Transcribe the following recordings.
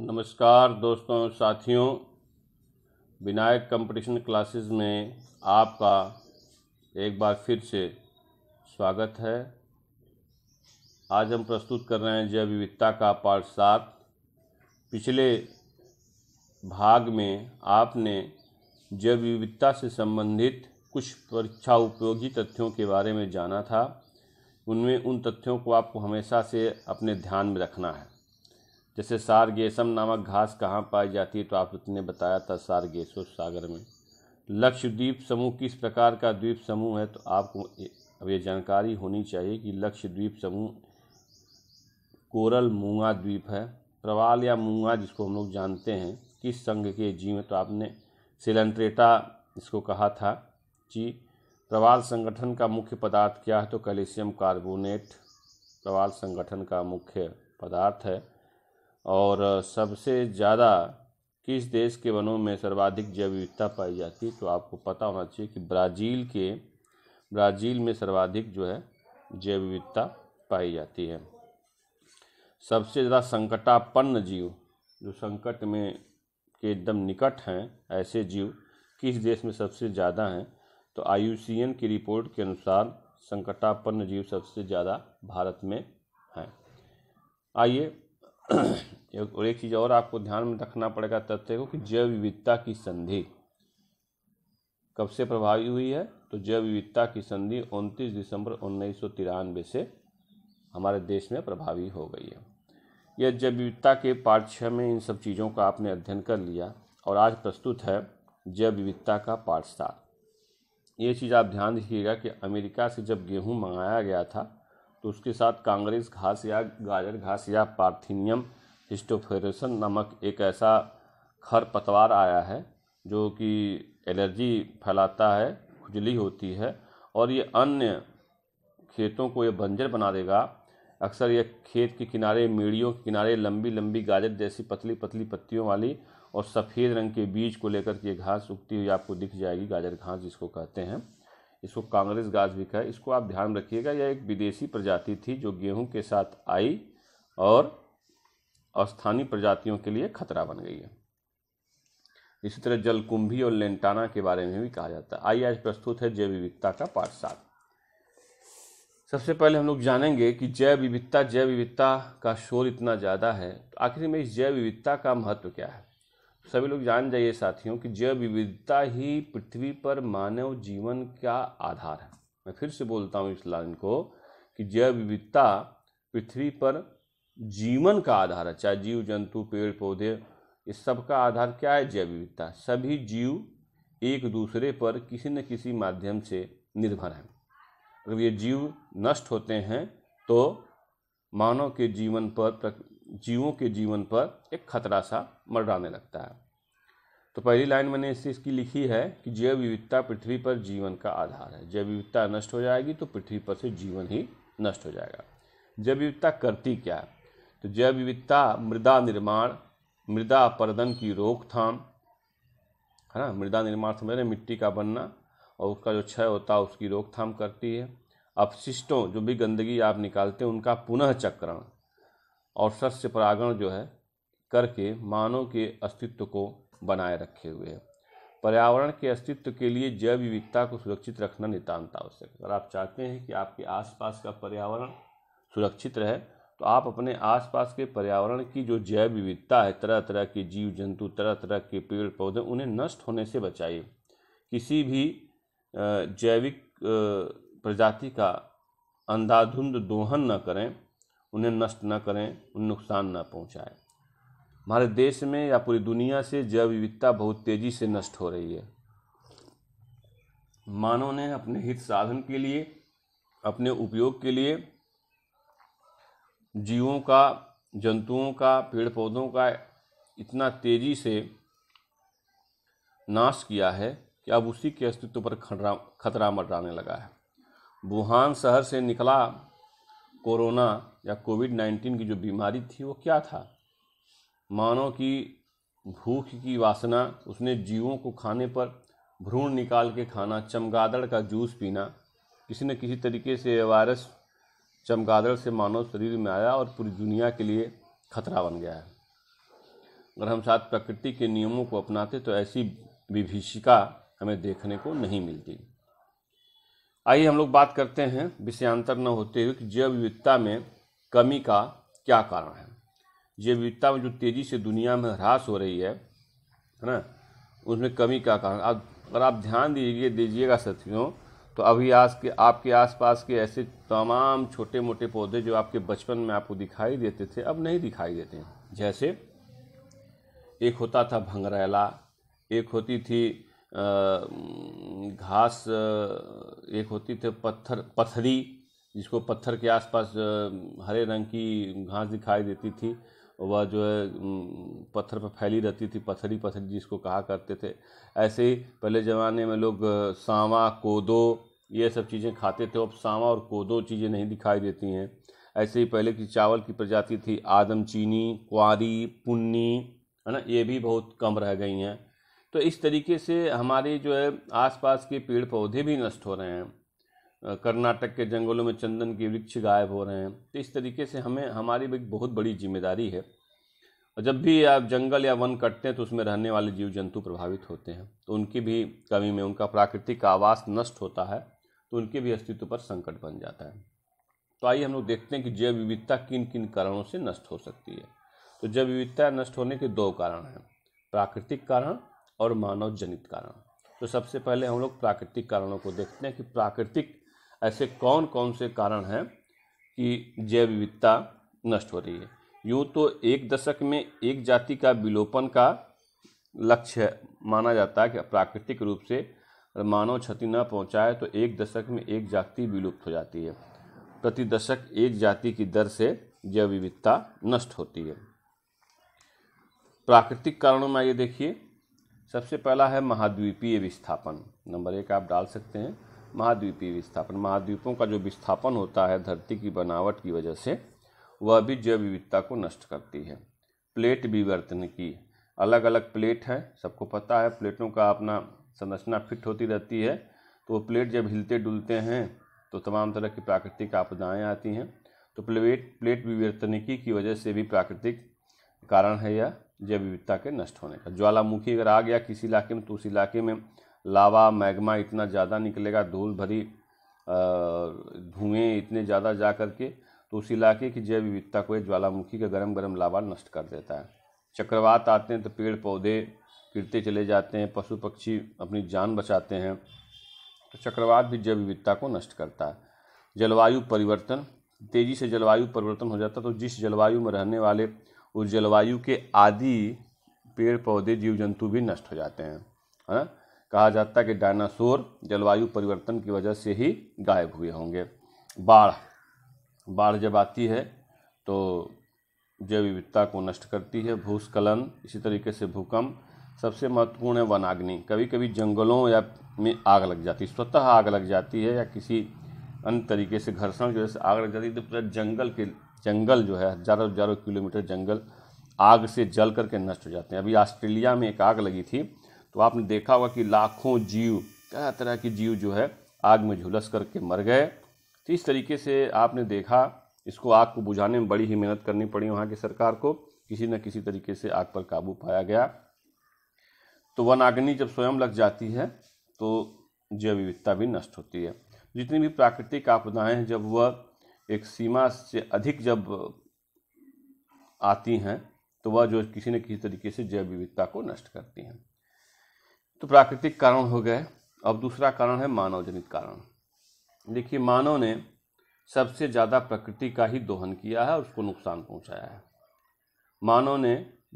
नमस्कार दोस्तों साथियों विनायक कंपटीशन क्लासेस में आपका एक बार फिर से स्वागत है आज हम प्रस्तुत कर रहे हैं जैव विविधता का पार्ट सात पिछले भाग में आपने जैव विविधता से संबंधित कुछ परीक्षा उपयोगी तथ्यों के बारे में जाना था उनमें उन तथ्यों को आपको हमेशा से अपने ध्यान में रखना है जैसे सारगेसम नामक घास कहाँ पाई जाती है तो आप ने बताया था सारगेसो सागर में लक्षद्वीप समूह किस प्रकार का द्वीप समूह है तो आपको अब ये जानकारी होनी चाहिए कि लक्षद्वीप समूह कोरल मूंगा द्वीप है प्रवाल या मूंगा जिसको हम लोग जानते हैं किस संघ के जीव है तो आपने सिलेंट्रेटा इसको कहा था जी प्रवाल संगठन का मुख्य पदार्थ क्या है तो कैल्शियम कार्बोनेट प्रवाल संगठन का मुख्य पदार्थ है और सबसे ज़्यादा किस देश के वनों में सर्वाधिक जैव विविधता पाई जाती है तो आपको पता होना चाहिए कि ब्राज़ील के ब्राज़ील में सर्वाधिक जो है जैव विविधता पाई जाती है सबसे ज़्यादा संकटापन्न जीव जो संकट में के एकदम निकट हैं ऐसे जीव किस देश में सबसे ज़्यादा हैं तो आई की रिपोर्ट के अनुसार संकटापन्न जीव सबसे ज़्यादा भारत में हैं आइए और एक चीज़ और आपको ध्यान में रखना पड़ेगा तथ्य को कि जैव विविधता की संधि कब से प्रभावी हुई है तो जैव विविधता की संधि 29 दिसंबर उन्नीस से हमारे देश में प्रभावी हो गई है यह जैव विविधता के पाठ्य में इन सब चीज़ों का आपने अध्ययन कर लिया और आज प्रस्तुत है जैव विविधता का पाठ सार ये चीज़ आप ध्यान रखिएगा कि अमेरिका से जब गेहूँ मंगाया गया था तो उसके साथ कांग्रेस घास या गाजर घास या पार्थिनियम हिस्टोफेरेसन नामक एक ऐसा खर पतवार आया है जो कि एलर्जी फैलाता है खुजली होती है और ये अन्य खेतों को ये बंजर बना देगा अक्सर यह खेत के किनारे मेड़ियों के किनारे लंबी लंबी गाजर जैसी पतली पतली पत्तियों वाली और सफ़ेद रंग के बीज को लेकर के घास उगती हुई आपको दिख जाएगी गाजर घास जिसको कहते हैं इसको कांग्रेस गाज भी कहा इसको आप ध्यान रखिएगा यह एक विदेशी प्रजाति थी जो गेहूं के साथ आई और स्थानीय प्रजातियों के लिए खतरा बन गई है इसी तरह जलकुंभी और लेंटाना के बारे में भी कहा जाता है आइए आज प्रस्तुत है जैव विविधता का पाठ सात सबसे पहले हम लोग जानेंगे कि जैव विविधता जैव विविधता का शोर इतना ज़्यादा है तो आखिर में इस जैव विविधता का महत्व क्या है सभी लोग जान जाइए साथियों कि जैव विविधता ही पृथ्वी पर मानव जीवन का आधार है मैं फिर से बोलता हूँ इस लाइन को कि जैव विविधता पृथ्वी पर जीवन का आधार है चाहे जीव जंतु पेड़ पौधे इस सब का आधार क्या है जैव विविधता सभी जीव एक दूसरे पर किसी न किसी माध्यम से निर्भर हैं अगर ये जीव नष्ट होते हैं तो मानव के जीवन पर जीवों के जीवन पर एक खतरा सा मरडाने लगता है तो पहली लाइन मैंने इससे इसकी लिखी है कि जैव विविधता पृथ्वी पर जीवन का आधार है जैव विविधता नष्ट हो जाएगी तो पृथ्वी पर से जीवन ही नष्ट हो जाएगा जैव विविधता करती क्या है तो जैव विविधता मृदा निर्माण मृदा अपर्दन की रोकथाम है ना मृदा निर्माण समझ रहे मिट्टी का बनना और उसका जो क्षय होता है उसकी रोकथाम करती है अपशिष्टों जो भी गंदगी आप निकालते हैं उनका पुनः चक्रण और सस्य परागण जो है करके मानव के अस्तित्व को बनाए रखे हुए है पर्यावरण के अस्तित्व के लिए जैव विविधता को सुरक्षित रखना नितान्त आवश्यक अगर आप चाहते हैं कि आपके आसपास का पर्यावरण सुरक्षित रहे तो आप अपने आसपास के पर्यावरण की जो जैव विविधता है तरह तरह के जीव जंतु तरह तरह के पेड़ पौधे उन्हें नष्ट होने से बचाइए किसी भी जैविक प्रजाति का अंधाधुंध दोहन न करें उन्हें नष्ट न करें उन्हें नुकसान न पहुंचाएं हमारे देश में या पूरी दुनिया से जैव विविधता बहुत तेज़ी से नष्ट हो रही है मानव ने अपने हित साधन के लिए अपने उपयोग के लिए जीवों का जंतुओं का पेड़ पौधों का इतना तेज़ी से नाश किया है कि अब उसी के अस्तित्व पर खतरा खतरा मंडराने लगा है वुहान शहर से निकला कोरोना या कोविड नाइन्टीन की जो बीमारी थी वो क्या था मानव की भूख की वासना उसने जीवों को खाने पर भ्रूण निकाल के खाना चमगादड़ का जूस पीना किसी न किसी तरीके से यह वायरस चमगादड़ से मानव शरीर में आया और पूरी दुनिया के लिए खतरा बन गया है अगर हम साथ प्रकृति के नियमों को अपनाते तो ऐसी विभीषिका हमें देखने को नहीं मिलती आइए हम लोग बात करते हैं विषयांतर न होते हुए कि जैव विविधता में कमी का क्या कारण है जैव विविधता में जो तेज़ी से दुनिया में ह्रास हो रही है है ना उसमें कमी का कारण आप अगर आप ध्यान दीजिए दीजिएगा साथियों तो अभी आज के आपके आसपास के ऐसे तमाम छोटे मोटे पौधे जो आपके बचपन में आपको दिखाई देते थे अब नहीं दिखाई देते हैं जैसे एक होता था भंगरैला एक होती थी आ, घास एक होती थी पत्थर पथरी जिसको पत्थर के आसपास हरे रंग की घास दिखाई देती थी वह जो है पत्थर पर फैली रहती थी पथरी पथरी जिसको कहा करते थे ऐसे ही पहले ज़माने में लोग सांवा कोदो ये सब चीज़ें खाते थे अब सांवा और कोदो चीज़ें नहीं दिखाई देती हैं ऐसे ही पहले की चावल की प्रजाति थी आदमचीनी क्वारी पुन्नी है ना ये भी बहुत कम रह गई हैं तो इस तरीके से हमारे जो है आसपास के पेड़ पौधे भी नष्ट हो रहे हैं कर्नाटक के जंगलों में चंदन के वृक्ष गायब हो रहे हैं तो इस तरीके से हमें हमारी एक बहुत बड़ी जिम्मेदारी है और जब भी आप जंगल या वन कटते हैं तो उसमें रहने वाले जीव जंतु प्रभावित होते हैं तो उनकी भी कमी में उनका प्राकृतिक आवास नष्ट होता है तो उनके भी अस्तित्व पर संकट बन जाता है तो आइए हम लोग देखते हैं कि जैव विविधता किन किन कारणों से नष्ट हो सकती है तो जैव विविधता नष्ट होने के दो कारण हैं प्राकृतिक कारण और मानव जनित कारण तो सबसे पहले हम लोग प्राकृतिक कारणों को देखते हैं कि प्राकृतिक ऐसे कौन कौन से कारण हैं कि जैव विविधता नष्ट हो रही है यूँ तो एक दशक में एक जाति का विलोपन का लक्ष्य माना जाता है कि प्राकृतिक रूप से मानव क्षति न पहुंचाए तो एक दशक में एक जाति विलुप्त हो जाती है प्रति दशक एक जाति की दर से जैव विविधता नष्ट होती है प्राकृतिक कारणों में ये देखिए सबसे पहला है महाद्वीपीय विस्थापन नंबर एक आप डाल सकते हैं महाद्वीपीय विस्थापन महाद्वीपों का जो विस्थापन होता है धरती की बनावट की वजह से वह भी जैव विविधता को नष्ट करती है प्लेट विवर्तन की अलग अलग प्लेट हैं सबको पता है प्लेटों का अपना संरचना फिट होती रहती है तो वो प्लेट जब हिलते डुलते हैं तो तमाम तरह की प्राकृतिक आपदाएँ आती हैं तो प्लेट प्लेट विवर्तनिकी की वजह से भी प्राकृतिक कारण है यह जैव विविधता के नष्ट होने का ज्वालामुखी अगर आ गया किसी इलाके में तो उस इलाके में लावा मैग्मा इतना ज़्यादा निकलेगा धूल भरी धुएँ इतने ज़्यादा जा कर के तो उस इलाके की जैव विविधता को ज्वालामुखी का गर्म गर्म लावा नष्ट कर देता है चक्रवात आते हैं तो पेड़ पौधे गिरते चले जाते हैं पशु पक्षी अपनी जान बचाते हैं तो चक्रवात भी जैव विविधता को नष्ट करता है जलवायु परिवर्तन तेज़ी से जलवायु परिवर्तन हो जाता है तो जिस जलवायु में रहने वाले उस जलवायु के आदि पेड़ पौधे जीव जंतु भी नष्ट हो जाते हैं है कहा जाता है कि डायनासोर जलवायु परिवर्तन की वजह से ही गायब हुए होंगे बाढ़ बाढ़ जब आती है तो जैव विविधता को नष्ट करती है भूस्खलन इसी तरीके से भूकंप सबसे महत्वपूर्ण है वनाग्नि कभी कभी जंगलों या में आग लग जाती है स्वतः आग लग जाती है या किसी अन्य तरीके से घर्षण की वजह से आग लग जाती है तो पूरा जंगल के जंगल जो है हजारों हजारों किलोमीटर जंगल आग से जल करके नष्ट हो जाते हैं अभी ऑस्ट्रेलिया में एक आग लगी थी तो आपने देखा होगा कि लाखों जीव तरह तरह के जीव जो है आग में झुलस करके मर गए तो इस तरीके से आपने देखा इसको आग को बुझाने में बड़ी ही मेहनत करनी पड़ी वहाँ की सरकार को किसी न किसी तरीके से आग पर काबू पाया गया तो वन अग्नि जब स्वयं लग जाती है तो जैव विविधता भी नष्ट होती है जितनी भी प्राकृतिक आपदाएं हैं जब वह एक सीमा से अधिक जब आती हैं तो वह जो किसी न किसी तरीके से जैव विविधता को नष्ट करती हैं तो प्राकृतिक कारण हो गए अब दूसरा कारण है मानव जनित कारण देखिए मानव ने सबसे ज़्यादा प्रकृति का ही दोहन किया है और उसको नुकसान पहुंचाया है मानव ने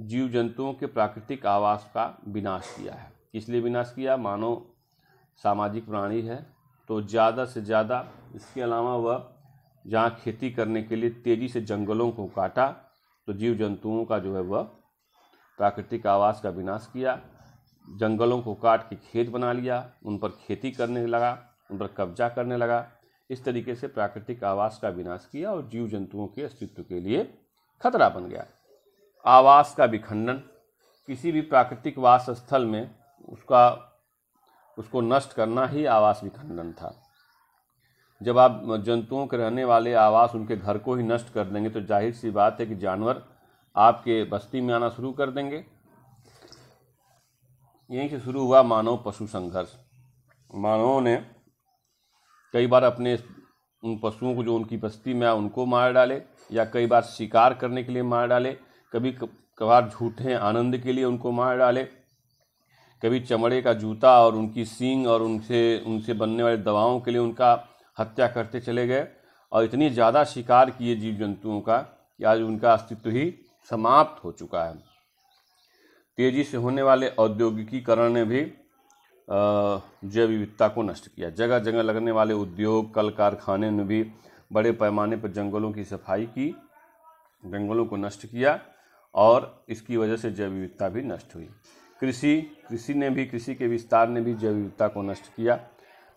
जीव जंतुओं के प्राकृतिक आवास का विनाश किया है इसलिए विनाश किया मानव सामाजिक प्राणी है तो ज़्यादा से ज़्यादा इसके अलावा वह जहाँ खेती करने के लिए तेज़ी से जंगलों को काटा तो जीव जंतुओं का जो है वह प्राकृतिक आवास का विनाश किया जंगलों को काट के खेत बना लिया उन पर खेती करने लगा उन पर कब्जा करने लगा इस तरीके से प्राकृतिक आवास का विनाश किया और जीव जंतुओं के अस्तित्व के लिए खतरा बन गया आवास का विखंडन किसी भी प्राकृतिक वास स्थल में उसका उसको नष्ट करना ही आवास विखंडन था जब आप जंतुओं के रहने वाले आवास उनके घर को ही नष्ट कर देंगे तो जाहिर सी बात है कि जानवर आपके बस्ती में आना शुरू कर देंगे यहीं से शुरू हुआ मानव पशु संघर्ष मानवों ने कई बार अपने उन पशुओं को जो उनकी बस्ती में आया उनको मार डाले या कई बार शिकार करने के लिए मार डाले कभी कभार झूठे आनंद के लिए उनको मार डाले कभी चमड़े का जूता और उनकी सींग और उनसे उनसे बनने वाले दवाओं के लिए उनका हत्या करते चले गए और इतनी ज़्यादा शिकार किए जीव जंतुओं का कि आज उनका अस्तित्व ही समाप्त हो चुका है तेजी से होने वाले औद्योगिकीकरण ने भी जैव विविधता को नष्ट किया जगह जगह लगने वाले उद्योग कल कारखाने ने भी बड़े पैमाने पर जंगलों की सफाई की जंगलों को नष्ट किया और इसकी वजह से जैव विविधता भी नष्ट हुई कृषि कृषि ने भी कृषि के विस्तार ने भी जैव विविधता को नष्ट किया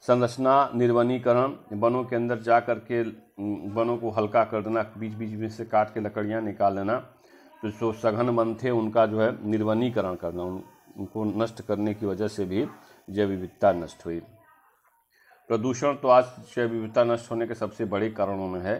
संरचना निर्वनीकरण वनों के अंदर जा कर के वनों को हल्का कर देना बीच बीच में से काट के लकड़ियाँ निकाल लेना तो जो सघन वन थे उनका जो है निर्वनीकरण करना उन, उनको नष्ट करने की वजह से भी जैव विविधता नष्ट हुई प्रदूषण तो आज जैव विविधता नष्ट होने के सबसे बड़े कारणों में है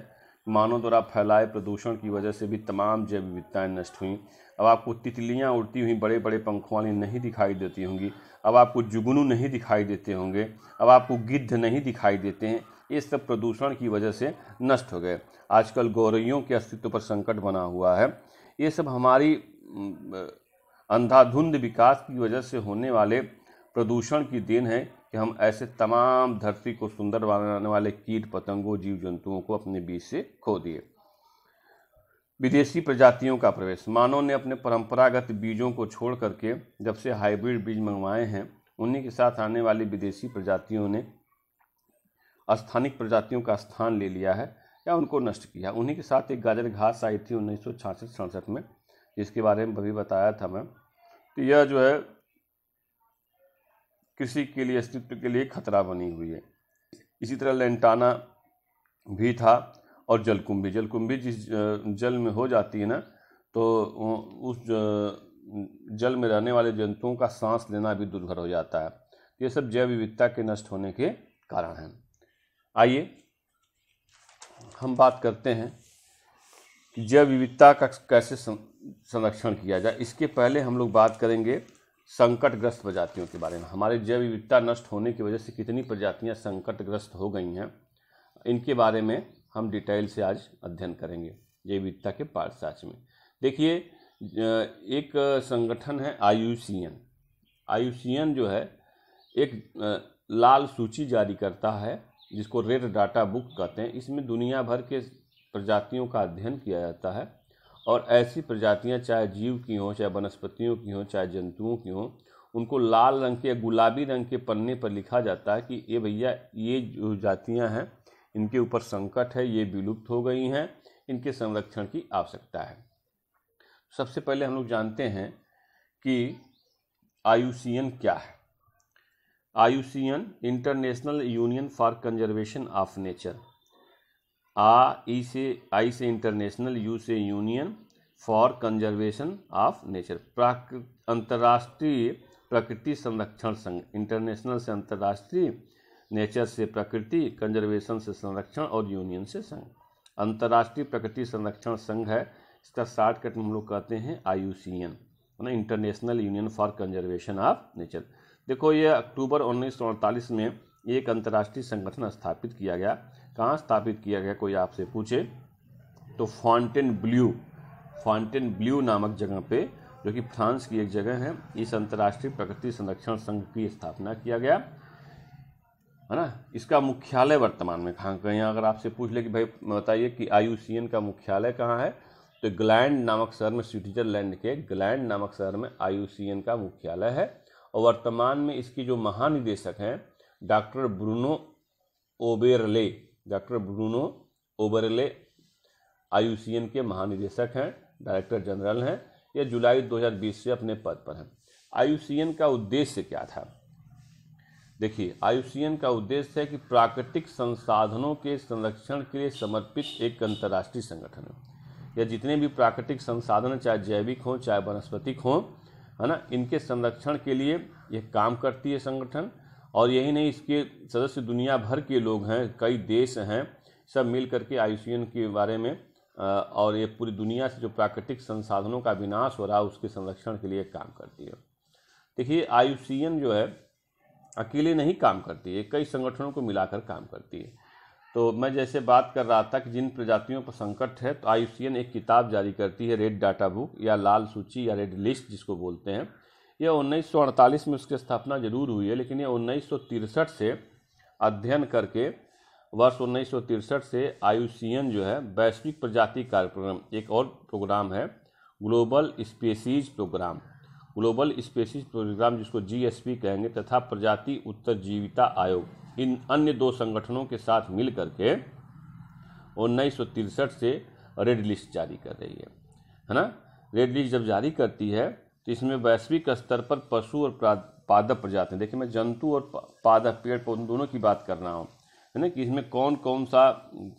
मानव द्वारा फैलाए प्रदूषण की वजह से भी तमाम जैव विविधताएँ नष्ट हुई अब आपको तितलियाँ उड़ती हुई बड़े बड़े पंखों वाली नहीं दिखाई देती होंगी अब आपको जुगनू नहीं दिखाई देते होंगे अब आपको गिद्ध नहीं दिखाई देते हैं ये सब प्रदूषण की वजह से नष्ट हो गए आजकल गौरैयों के अस्तित्व पर संकट बना हुआ है ये सब हमारी अंधाधुंध विकास की वजह से होने वाले प्रदूषण की देन है कि हम ऐसे तमाम धरती को सुंदर बनाने वाले कीट पतंगों जीव जंतुओं को अपने बीच से खो दिए विदेशी प्रजातियों का प्रवेश मानव ने अपने परंपरागत बीजों को छोड़ करके जब से हाइब्रिड बीज मंगवाए हैं उन्हीं के साथ आने वाली विदेशी प्रजातियों ने स्थानिक प्रजातियों का स्थान ले लिया है या उनको नष्ट किया उन्हीं के साथ एक गाजर घास आई थी उन्नीस सौ में जिसके बारे में अभी बताया था मैं तो यह जो है कृषि के लिए अस्तित्व के लिए खतरा बनी हुई है इसी तरह लेंटाना भी था और जलकुंभी जलकुंभी जिस जल में हो जाती है ना तो उस जल में रहने वाले जंतुओं का सांस लेना भी दुर्भर हो जाता है तो ये सब जैव विविधता के नष्ट होने के कारण हैं आइए हम बात करते हैं कि जैव विविधता का कैसे संरक्षण किया जाए इसके पहले हम लोग बात करेंगे संकटग्रस्त प्रजातियों के बारे में हमारे जैव विविधता नष्ट होने की वजह से कितनी प्रजातियां संकटग्रस्त हो गई हैं इनके बारे में हम डिटेल से आज अध्ययन करेंगे जैव विविधता के पाठसाच में देखिए एक संगठन है आयुसीएन आयुसीएन जो है एक लाल सूची जारी करता है जिसको रेड डाटा बुक कहते हैं इसमें दुनिया भर के प्रजातियों का अध्ययन किया जाता है और ऐसी प्रजातियां चाहे जीव की हों चाहे वनस्पतियों की हों चाहे जंतुओं की हों उनको लाल रंग के गुलाबी रंग के पन्ने पर लिखा जाता है कि ये भैया ये जो जातियाँ हैं इनके ऊपर संकट है ये विलुप्त हो गई हैं इनके संरक्षण की आवश्यकता है सबसे पहले हम लोग जानते हैं कि आयुसीएन क्या है IUCN International Union for Conservation of Nature आ ई से आई से इंटरनेशनल यू से Union for Conservation of Nature प्राकृत अंतर्राष्ट्रीय प्रकृति संरक्षण संघ इंटरनेशनल से अंतर्राष्ट्रीय नेचर से प्रकृति कंजर्वेशन से संरक्षण और यूनियन से संघ अंतर्राष्ट्रीय प्रकृति संरक्षण संघ है इसका शार्ट कट हम लोग कहते हैं आई है ना International Union for Conservation of Nature देखो ये अक्टूबर उन्नीस में एक अंतर्राष्ट्रीय संगठन स्थापित किया गया कहाँ स्थापित किया गया कोई आपसे पूछे तो फाउंटेन ब्ल्यू फाउंटेन ब्ल्यू नामक जगह पे जो कि फ्रांस की एक जगह है इस अंतर्राष्ट्रीय प्रकृति संरक्षण संघ की स्थापना किया गया है ना इसका मुख्यालय वर्तमान में कहाँ कहीं अगर आपसे पूछ ले कि भाई बताइए कि आई का मुख्यालय कहाँ है तो ग्लैंड नामक शहर में स्विट्जरलैंड के ग्लैंड नामक शहर में आई का मुख्यालय है और वर्तमान में इसकी जो महानिदेशक हैं doctor Bruno Oberle doctor Bruno Oberle आई के महानिदेशक हैं डायरेक्टर जनरल हैं ये जुलाई 2020 से अपने पद पर हैं आई का उद्देश्य क्या था देखिए आई का उद्देश्य है कि प्राकृतिक संसाधनों के संरक्षण के लिए समर्पित एक अंतर्राष्ट्रीय संगठन है यह जितने भी प्राकृतिक संसाधन चाहे जैविक हों चाहे वनस्पतिक हों है ना इनके संरक्षण के लिए यह काम करती है संगठन और यही नहीं इसके सदस्य दुनिया भर के लोग हैं कई देश हैं सब मिल करके आई के बारे में और ये पूरी दुनिया से जो प्राकृतिक संसाधनों का विनाश हो रहा है उसके संरक्षण के लिए काम करती है देखिए आई जो है अकेले नहीं काम करती है कई संगठनों को मिलाकर काम करती है तो मैं जैसे बात कर रहा था कि जिन प्रजातियों पर संकट है तो आई एक किताब जारी करती है रेड डाटा बुक या लाल सूची या रेड लिस्ट जिसको बोलते हैं यह उन्नीस में उसकी स्थापना जरूर हुई है लेकिन यह उन्नीस से अध्ययन करके वर्ष उन्नीस से आयुसीएन जो है वैश्विक प्रजाति कार्यक्रम एक और प्रोग्राम है global species program global species program जिसको जीएसपी कहेंगे तथा प्रजाति उत्तर जीविता आयोग इन अन्य दो संगठनों के साथ मिल करके उन्नीस से रेड लिस्ट जारी कर रही है है ना रेड लिस्ट जब जारी करती है तो इसमें वैश्विक स्तर पर पशु और पादप प्रजातियाँ देखिए मैं जंतु और पादप पेड़ पौधों दोनों की बात कर रहा हूँ है ना कि इसमें कौन कौन सा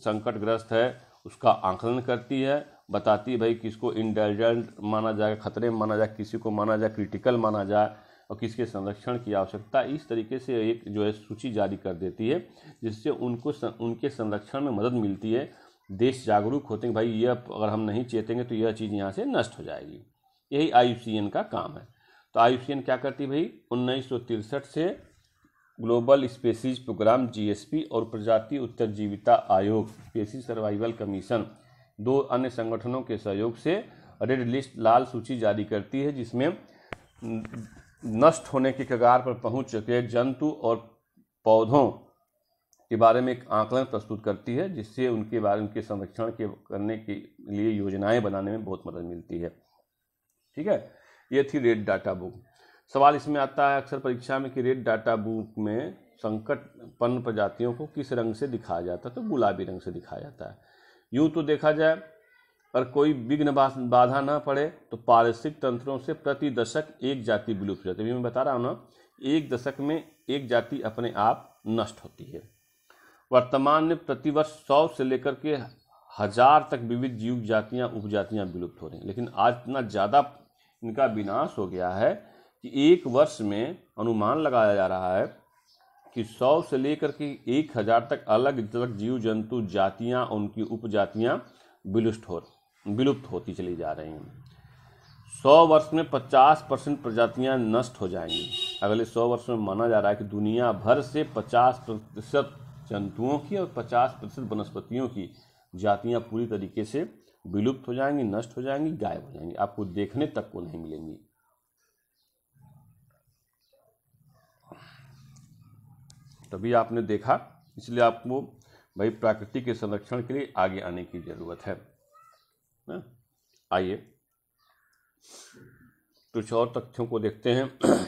संकटग्रस्त है उसका आंकलन करती है बताती है भाई किसको इंटेलिजेंट माना जाए खतरे में माना जाए किसी को माना जाए क्रिटिकल माना जाए और किसके संरक्षण की आवश्यकता इस तरीके से एक जो है सूची जारी कर देती है जिससे उनको सं, उनके संरक्षण में मदद मिलती है देश जागरूक होते हैं भाई यह अगर हम नहीं चेतेंगे तो यह चीज़ यहाँ से नष्ट हो जाएगी यही आई का काम है तो आई क्या करती भाई उन्नीस से ग्लोबल स्पेसीज प्रोग्राम जीएसपी और प्रजाति उत्तरजीविता आयोग स्पेसी सर्वाइवल कमीशन दो अन्य संगठनों के सहयोग से रेड लिस्ट लाल सूची जारी करती है जिसमें नष्ट होने के कगार पर पहुंच चुके जंतु और पौधों के बारे में एक आंकलन प्रस्तुत करती है जिससे उनके बारे में उनके संरक्षण के करने के लिए योजनाएं बनाने में बहुत मदद मिलती है ठीक है ये थी रेड डाटा बुक सवाल इसमें आता है अक्सर परीक्षा में कि रेड डाटा बुक में संकट पन्न प्रजातियों को किस रंग से दिखाया जाता है तो गुलाबी रंग से दिखाया जाता है यूं तो देखा जाए पर कोई विघ्न बाधा ना पड़े तो पारिस्थितिक तंत्रों से प्रति दशक एक जाति विलुप्त हो जाती है मैं बता रहा हूँ ना एक दशक में एक जाति अपने आप नष्ट होती है वर्तमान में प्रतिवर्ष सौ से लेकर के हजार तक विविध जीव जातियाँ उपजातियाँ विलुप्त हो रही हैं लेकिन आज इतना ज़्यादा इनका विनाश हो गया है कि एक वर्ष में अनुमान लगाया जा रहा है कि सौ से लेकर के एक हज़ार तक अलग अलग जीव जंतु जातियाँ उनकी उपजातियाँ विलुप्त हो विलुप्त होती चली जा रही हैं सौ वर्ष में पचास परसेंट प्रजातियाँ नष्ट हो जाएंगी अगले सौ वर्ष में माना जा रहा है कि दुनिया भर से पचास प्रतिशत जंतुओं की और पचास प्रतिशत वनस्पतियों की जातियाँ पूरी तरीके से विलुप्त हो जाएंगी नष्ट हो जाएंगी गायब हो जाएंगी आपको देखने तक को नहीं मिलेंगी तभी आपने देखा इसलिए आपको भाई प्रकृति के संरक्षण के लिए आगे आने की ज़रूरत है आइए कुछ और तथ्यों को देखते हैं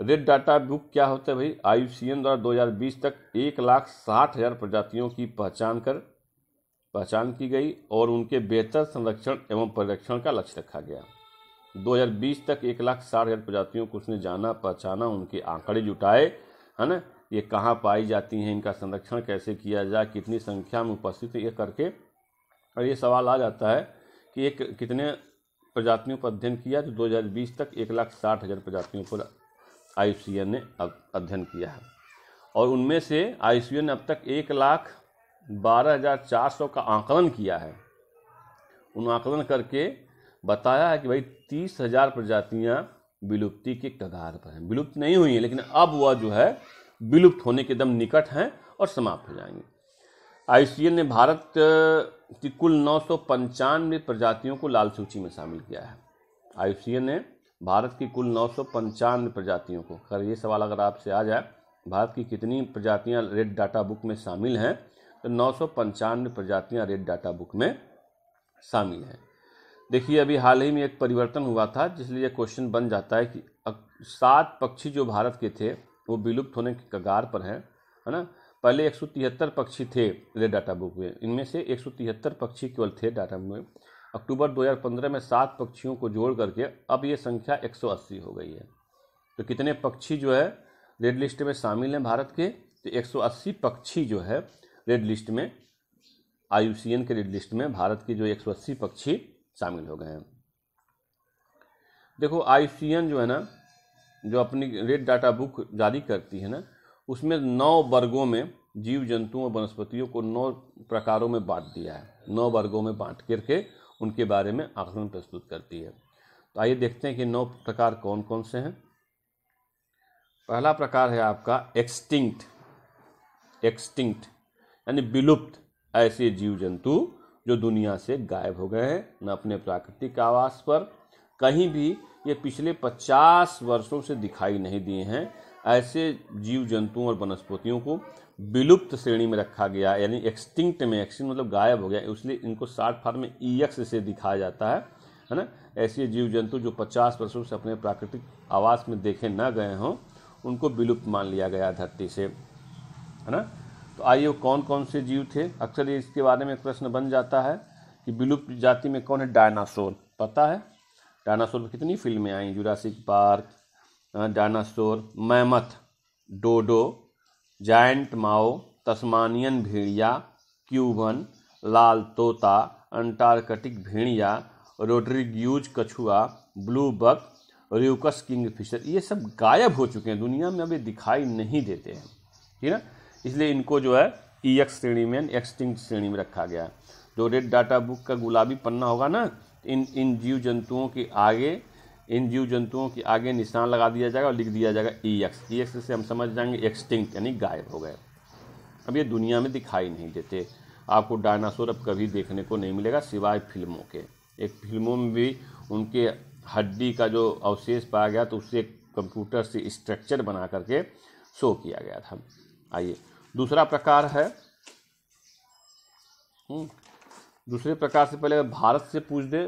रेड डाटा बुक क्या होता है भाई आई द्वारा 2020 तक एक लाख साठ हज़ार प्रजातियों की पहचान कर पहचान की गई और उनके बेहतर संरक्षण एवं परिरक्षण का लक्ष्य रखा गया 2020 तक एक लाख साठ हज़ार प्रजातियों को उसने जाना पहचाना उनके आंकड़े जुटाए है ना ये कहाँ पाई जाती हैं इनका संरक्षण कैसे किया जाए कितनी संख्या में उपस्थित ये करके और ये सवाल आ जाता है कि एक कितने प्रजातियों पर अध्ययन किया तो 2020 तक एक लाख साठ हज़ार प्रजातियों पर आई ने अध्ययन किया है और उनमें से आई ने अब तक एक लाख 12,400 का आकलन किया है उन आंकलन करके बताया है कि भाई तीस हजार प्रजातियाँ विलुप्ति के कगार पर हैं विलुप्त नहीं हुई हैं लेकिन अब वह जो है विलुप्त होने के एकदम निकट हैं और समाप्त हो जाएंगे आई ने भारत की कुल नौ सौ पंचानवे प्रजातियों को लाल सूची में शामिल किया है आई ने भारत की कुल नौ सौ पंचानवे प्रजातियों को अगर ये सवाल अगर आपसे आ जाए भारत की कितनी प्रजातियां रेड डाटा बुक में शामिल हैं तो नौ सौ पंचानवे प्रजातियाँ रेड डाटा बुक में शामिल हैं देखिए अभी हाल ही में एक परिवर्तन हुआ था जिसलिए क्वेश्चन बन जाता है कि सात पक्षी जो भारत के थे वो विलुप्त होने के कगार पर हैं है ना पहले एक सौ तिहत्तर पक्षी थे रेड डाटा बुक में इनमें से एक सौ तिहत्तर पक्षी केवल थे डाटा बुक में अक्टूबर 2015 में सात पक्षियों को जोड़ करके अब ये संख्या 180 हो गई है तो कितने पक्षी जो है रेड लिस्ट में शामिल हैं भारत के तो 180 पक्षी जो है रेड लिस्ट में आई के रेड लिस्ट में भारत के जो एक पक्षी शामिल हो गए हैं देखो आई जो है ना जो अपनी रेड डाटा बुक जारी करती है ना उसमें नौ वर्गों में जीव जंतुओं और वनस्पतियों को नौ प्रकारों में बांट दिया है नौ वर्गों में बांट करके उनके बारे में आकलन प्रस्तुत करती है तो आइए देखते हैं कि नौ प्रकार कौन कौन से हैं पहला प्रकार है आपका एक्सटिंक्ट एक्सटिंक्ट यानी विलुप्त ऐसे जीव जंतु जो दुनिया से गायब हो गए हैं न अपने प्राकृतिक आवास पर कहीं भी ये पिछले पचास वर्षों से दिखाई नहीं दिए हैं ऐसे जीव जंतुओं और वनस्पतियों को विलुप्त श्रेणी में रखा गया यानी एक्सटिंक्ट में एक्सटिंग मतलब गायब हो गया इसलिए इनको साठ फार में ई e एक्स से दिखाया जाता है है ना ऐसे जीव जंतु जो पचास वर्षों से अपने प्राकृतिक आवास में देखे ना गए हों उनको विलुप्त मान लिया गया धरती से है ना तो आइए कौन कौन से जीव थे अक्सर इसके बारे में प्रश्न बन जाता है कि विलुप्त जाति में कौन है डायनासोर पता है डायनासोर में कितनी फिल्में आई Jurassic Park dinosaur mammoth dodo giant moa Tasmanian भेड़िया क्यूबन लाल तोता अंटार्कटिक भेड़िया रोड्रिग्यूज कछुआ blue buck Ryukyu kingfisher ये सब गायब हो चुके हैं दुनिया में अभी दिखाई नहीं देते हैं ठीक है ना इसलिए इनको जो है ई e एक्स श्रेणी में एक्सटिंक्ट श्रेणी में रखा गया है जो रेड डाटा बुक का गुलाबी पन्ना होगा ना इन इन जीव जंतुओं के आगे इन जीव जंतुओं के आगे निशान लगा दिया जाएगा और लिख दिया जाएगा ई एक्स ई एक्स से हम समझ जाएंगे एक्सटिंक्ट यानी गायब हो गए अब ये दुनिया में दिखाई नहीं देते आपको डायनासोर अब कभी देखने को नहीं मिलेगा सिवाय फिल्मों के एक फिल्मों में भी उनके हड्डी का जो अवशेष पाया गया तो उससे कंप्यूटर से स्ट्रक्चर बना करके शो किया गया था आइए दूसरा प्रकार है हम्म, दूसरे प्रकार से पहले भारत से पूछ दे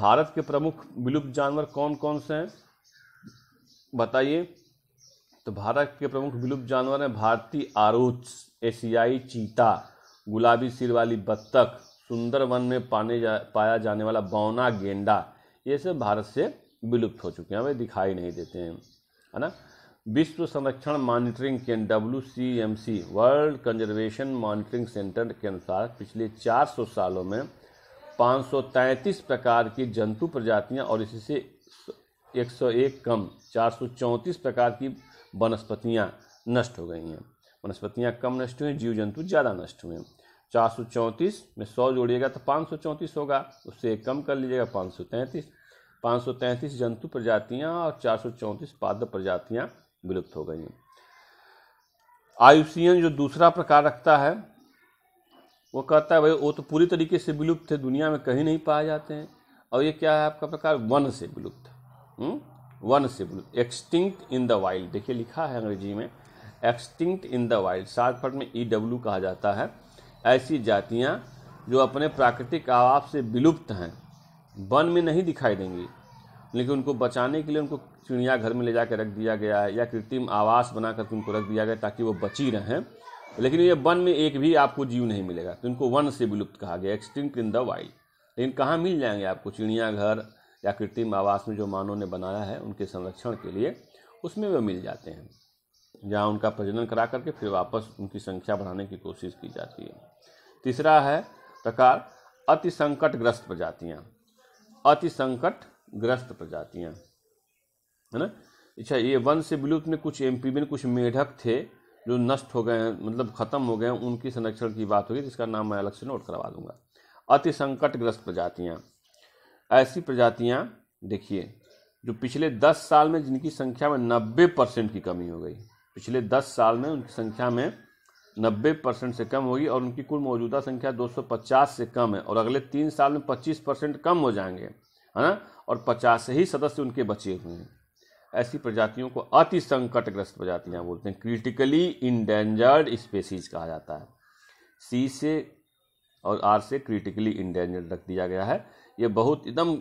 भारत के प्रमुख विलुप्त जानवर कौन कौन से हैं बताइए तो भारत के प्रमुख विलुप्त जानवर हैं भारतीय आरूच एशियाई चीता गुलाबी सिर वाली बत्तख सुंदर वन में पाने जा पाया जाने वाला बौना गेंडा ये सब भारत से विलुप्त हो चुके हैं हमें दिखाई नहीं देते हैं है ना विश्व संरक्षण मॉनिटरिंग के W C M C world conservation monitoring centre के अनुसार पिछले 400 सालों में 533 प्रकार की जंतु प्रजातियां और इससे 101 कम 434 प्रकार की वनस्पतियां नष्ट हो गई हैं वनस्पतियां कम नष्ट हुई जीव जंतु ज़्यादा नष्ट हुए चार सौ चौंतीस में सौ जोड़िएगा तो पाँच सौ चौंतीस होगा उससे कम कर लीजिएगा पाँच सौ तैंतीस पाँच सौ तैंतीस जंतु प्रजातियाँ और चार सौ चौंतीस पाद प्रजातियाँ विलुप्त हो गई हैं आयुषियन जो दूसरा प्रकार रखता है वो कहता है भाई वो तो पूरी तरीके से विलुप्त थे दुनिया में कहीं नहीं पाए जाते हैं और ये क्या है आपका प्रकार वन से विलुप्त हम्म? वन से विलुप्त एक्सटिंक्ट इन द वाइल्ड देखिए लिखा है अंग्रेजी में एक्सटिंक्ट इन द वाइल्ड शार्टफट में ई e डब्ल्यू कहा जाता है ऐसी जातियाँ जो अपने प्राकृतिक आवाप से विलुप्त हैं वन में नहीं दिखाई देंगी लेकिन उनको बचाने के लिए उनको चिड़िया घर में ले कर रख दिया गया है या कृत्रिम आवास बना करके उनको रख दिया गया ताकि वो बची रहें लेकिन ये वन में एक भी आपको जीव नहीं मिलेगा तो इनको वन से विलुप्त कहा गया एक्सटिंक्ट इन द वाइल्ड लेकिन कहाँ मिल जाएंगे आपको चिड़ियाघर या कृत्रिम आवास में जो मानव ने बनाया है उनके संरक्षण के लिए उसमें वे मिल जाते हैं जहाँ उनका प्रजनन करा करके फिर वापस उनकी संख्या बढ़ाने की कोशिश की जाती है तीसरा है प्रकार अति संकटग्रस्त प्रजातियाँ अति संकटग्रस्त प्रजातियाँ है ना अच्छा ये वन से विलुप्त में कुछ एमपी में कुछ मेढक थे जो नष्ट हो गए मतलब खत्म हो गए उनकी संरक्षण की बात होगी जिसका नाम मैं अलग से नोट करवा दूंगा अति संकटग्रस्त प्रजातियाँ ऐसी प्रजातियाँ देखिए जो पिछले दस साल में जिनकी संख्या में नब्बे परसेंट की कमी हो गई पिछले दस साल में उनकी संख्या में नब्बे परसेंट से कम होगी और उनकी कुल मौजूदा संख्या 250 से कम है और अगले तीन साल में 25 परसेंट कम हो जाएंगे है ना और पचास ही सदस्य उनके बचे हुए हैं ऐसी प्रजातियों को अति संकटग्रस्त प्रजातियाँ बोलते हैं क्रिटिकली इंडेंजर्ड स्पेसीज कहा जाता है सी से और आर से क्रिटिकली इंडेंजर्ड रख दिया गया है ये बहुत एकदम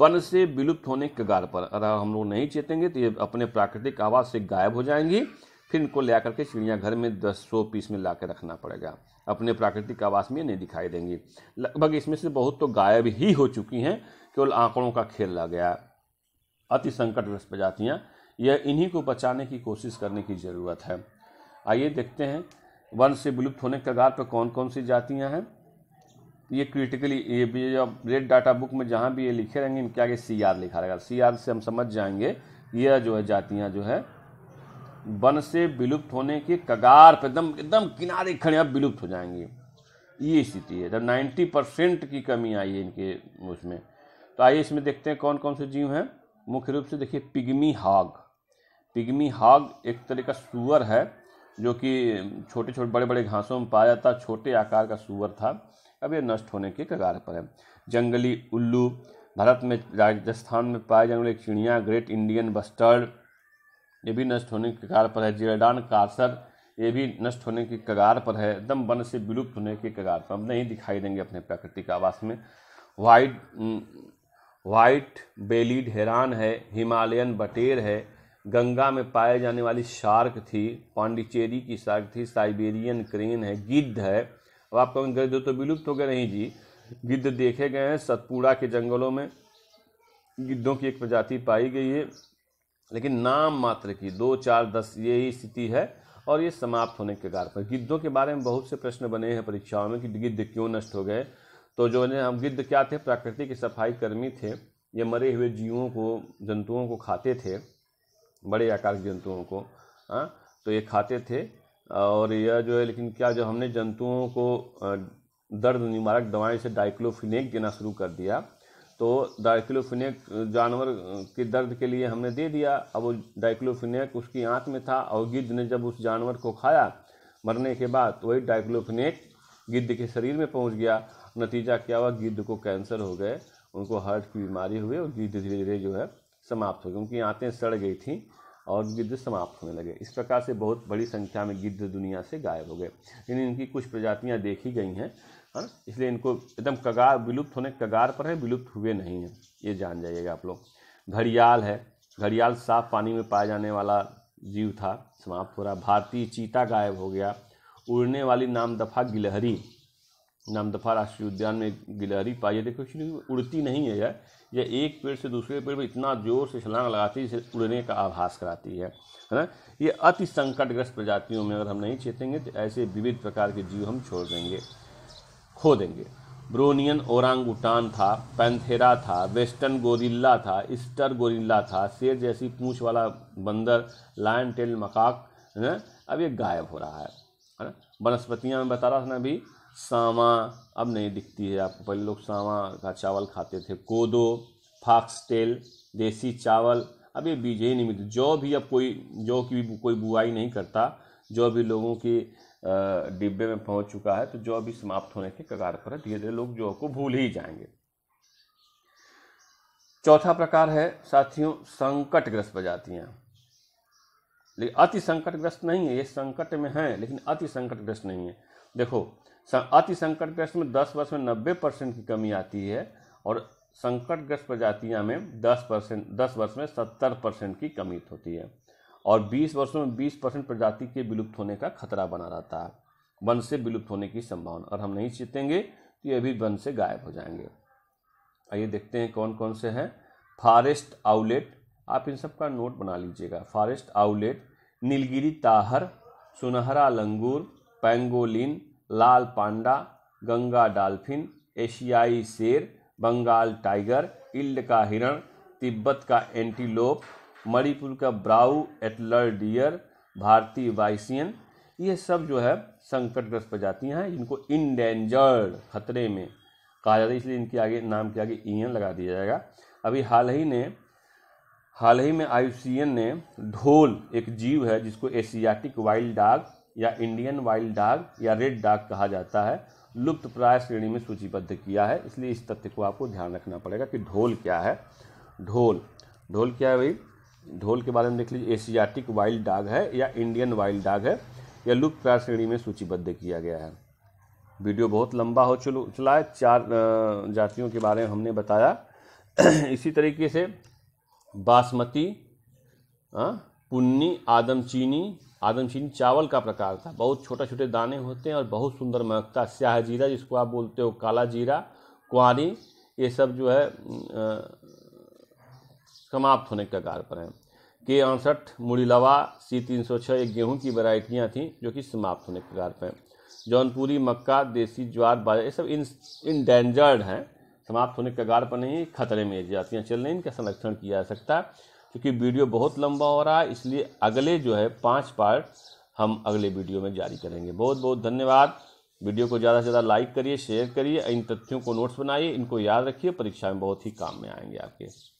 वन से विलुप्त होने के कगार पर अगर हम लोग नहीं चेतेंगे तो ये अपने प्राकृतिक आवाज़ से गायब हो जाएंगी फिर इनको ले करके चिड़ियाघर में दस सौ पीस में ला के रखना पड़ेगा अपने प्राकृतिक आवास में नहीं दिखाई देंगी लगभग इसमें से बहुत तो गायब ही हो चुकी हैं केवल आंकड़ों का खेल लग गया अति संकटग्रस्त प्रजातियाँ यह इन्हीं को बचाने की कोशिश करने की ज़रूरत है आइए देखते हैं वन से विलुप्त होने के कगार पर कौन कौन सी जातियाँ हैं ये क्रिटिकली ये भी रेड डाटा बुक में जहाँ भी ये लिखे रहेंगे इनके आगे सी आर लिखा रहेगा सी आर से हम समझ जाएंगे यह जो है जातियाँ जो है वन से विलुप्त होने के कगार पर एकदम एकदम किनारे खड़े अब विलुप्त हो जाएंगी ये स्थिति है जब नाइन्टी परसेंट की कमी आई है इनके उसमें तो आइए इसमें देखते हैं कौन कौन से जीव हैं मुख्य रूप से देखिए पिग्मी हाग पिग्मी हाग एक तरह का सुअर है जो कि छोटे छोटे बड़े बड़े घासों में पाया जाता छोटे आकार का सुअर था अब यह नष्ट होने के कगार पर है जंगली उल्लू भारत में राजस्थान में पाए जाने वाली चिड़िया ग्रेट इंडियन बस्टर्ड ये भी नष्ट होने के कगार पर है जिरडान कासर ये भी नष्ट होने के कगार पर है एकदम वन से विलुप्त होने के कगार पर अब नहीं दिखाई देंगे अपने प्राकृतिक आवास में वाइट वाइट बेलीड हेरान है हिमालयन बटेर है गंगा में पाए जाने वाली शार्क थी पांडिचेरी की शार्क थी साइबेरियन क्रेन है गिद्ध है अब आप कहेंगे गिद्ध तो विलुप्त हो गए नहीं जी गिद्ध देखे गए हैं सतपुड़ा के जंगलों में गिद्धों की एक प्रजाति पाई गई है लेकिन नाम मात्र की दो चार दस यही स्थिति है और ये समाप्त होने के कारण पर गिद्धों के बारे में बहुत से प्रश्न बने हैं परीक्षाओं में कि गिद्ध क्यों नष्ट हो गए तो जो है हम गिद्ध क्या थे प्राकृतिक सफाई कर्मी थे ये मरे हुए जीवों को जंतुओं को खाते थे बड़े आकार के जंतुओं को हाँ तो ये खाते थे और यह जो है लेकिन क्या जो हमने जंतुओं को दर्द निवारक दवाएं से डाइक्लोफिनेक देना शुरू कर दिया तो डाइक्लोफिनेक जानवर के दर्द के लिए हमने दे दिया अब वो डाइक्लोफिनेक उसकी आँख में था और गिद्ध ने जब उस जानवर को खाया मरने के बाद तो वही डाइक्लोफिनेक गिद्ध के शरीर में पहुंच गया नतीजा क्या हुआ गिद्ध को कैंसर हो गए उनको हार्ट की बीमारी हुई और गिद्ध धीरे धीरे जो है समाप्त हो गए उनकी आँतें सड़ गई थी और गिद्ध समाप्त होने लगे इस प्रकार से बहुत बड़ी संख्या में गिद्ध दुनिया से गायब हो गए लेकिन इनकी कुछ प्रजातियाँ देखी गई हैं है हाँ, ना इसलिए इनको एकदम कगार विलुप्त होने कगार पर है विलुप्त हुए नहीं हैं ये जान जाइएगा आप लोग घड़ियाल है घड़ियाल साफ पानी में पाया जाने वाला जीव था समाप्त हो रहा भारतीय चीता गायब हो गया उड़ने वाली नाम दफा गिलहरी नामदफा राष्ट्रीय उद्यान में गिलहरी पाई देखो क्योंकि तो उड़ती नहीं है यह यह एक पेड़ से दूसरे पेड़ पर इतना जोर से छलांग लगाती है जिसे उड़ने का आभास कराती है है ना ये अति संकटग्रस्त प्रजातियों में अगर हम नहीं चेतेंगे तो ऐसे विविध प्रकार के जीव हम छोड़ देंगे खो देंगे ब्रोनियन उटान था पैंथेरा था वेस्टर्न गोरिल्ला था ईस्टर गोरिल्ला था शेर जैसी पूछ वाला बंदर लायन टेल मकाक है ना अब ये गायब हो रहा है है ना वनस्पतियाँ में बता रहा था ना अभी सामा अब नहीं दिखती है आपको पहले लोग सामा का चावल खाते थे कोदो फाक्सटेल देसी चावल अब ये बीज ही नहीं मिलते जौ भी अब कोई जौ की भी कोई बुआई नहीं करता जो अभी लोगों के डिब्बे में पहुंच चुका है तो जो अभी समाप्त होने के कगार पर है धीरे धीरे लोग जौ को भूल ही जाएंगे चौथा प्रकार है साथियों संकटग्रस्त प्रजातियां लेकिन अति संकटग्रस्त नहीं है ये संकट में है लेकिन अति संकटग्रस्त नहीं है देखो अति संकटग्रस्त में दस वर्ष में नब्बे परसेंट की कमी आती है और संकटग्रस्त प्रजातियां में दस परसेंट दस वर्ष में सत्तर परसेंट की कमी होती है और बीस वर्षों में बीस परसेंट प्रजाति के विलुप्त होने का खतरा बना रहता है वन से विलुप्त होने की संभावना और हम नहीं जीतेंगे तो ये भी वन से गायब हो जाएंगे आइए देखते हैं कौन कौन से हैं फॉरेस्ट आउलेट आप इन सब का नोट बना लीजिएगा फॉरेस्ट आउलेट नीलगिरी ताहर सुनहरा लंगूर पेंगोलिन लाल पांडा गंगा डाल्फिन एशियाई शेर बंगाल टाइगर इल्ड का हिरण तिब्बत का एंटीलोप मणिपुर का ब्राउ एटलर डियर भारतीय वाइसियन ये सब जो है संकटग्रस्त प्रजातियाँ हैं इनको इनडेंजर्ड खतरे में कहा जाता है इसलिए इनके आगे नाम के आगे ई लगा दिया जाएगा अभी हाल ही ने हाल ही में आई ने ढोल एक जीव है जिसको एशियाटिक वाइल्ड डॉग या इंडियन वाइल्ड डॉग या रेड डॉग कहा जाता है लुप्त प्राय श्रेणी में सूचीबद्ध किया है इसलिए इस तथ्य को आपको ध्यान रखना पड़ेगा कि ढोल क्या है ढोल ढोल क्या है भाई ढोल के बारे में देख लीजिए एशियाटिक वाइल्ड डॉग है या इंडियन वाइल्ड डॉग है या लुप्त प्राय श्रेणी में सूचीबद्ध किया गया है वीडियो बहुत लंबा हो चलो चला है चार जातियों के बारे में हमने बताया इसी तरीके से बासमती पुन्नी आदमचीनी आदमशीन चावल का प्रकार था बहुत छोटे छोटे दाने होते हैं और बहुत सुंदर महकता स्याह जीरा जिसको आप बोलते हो काला जीरा कुआरी ये सब जो है समाप्त होने के कगार पर हैं के अड़सठ मुड़ीलवा सी तीन सौ छः एक गेहूँ की वैरायटियाँ थीं जो कि समाप्त होने के कगार पर हैं जौनपुरी मक्का देसी ज्वार बाजरा ये सब इन इनडेंजर्ड हैं समाप्त होने के कगार पर नहीं खतरे में जाती हैं चल नहीं इनका संरक्षण किया जा सकता क्योंकि वीडियो बहुत लंबा हो रहा है इसलिए अगले जो है पाँच पार्ट हम अगले वीडियो में जारी करेंगे बहुत बहुत धन्यवाद वीडियो को ज़्यादा से ज़्यादा लाइक करिए शेयर करिए इन तथ्यों को नोट्स बनाइए इनको याद रखिए परीक्षा में बहुत ही काम में आएंगे आपके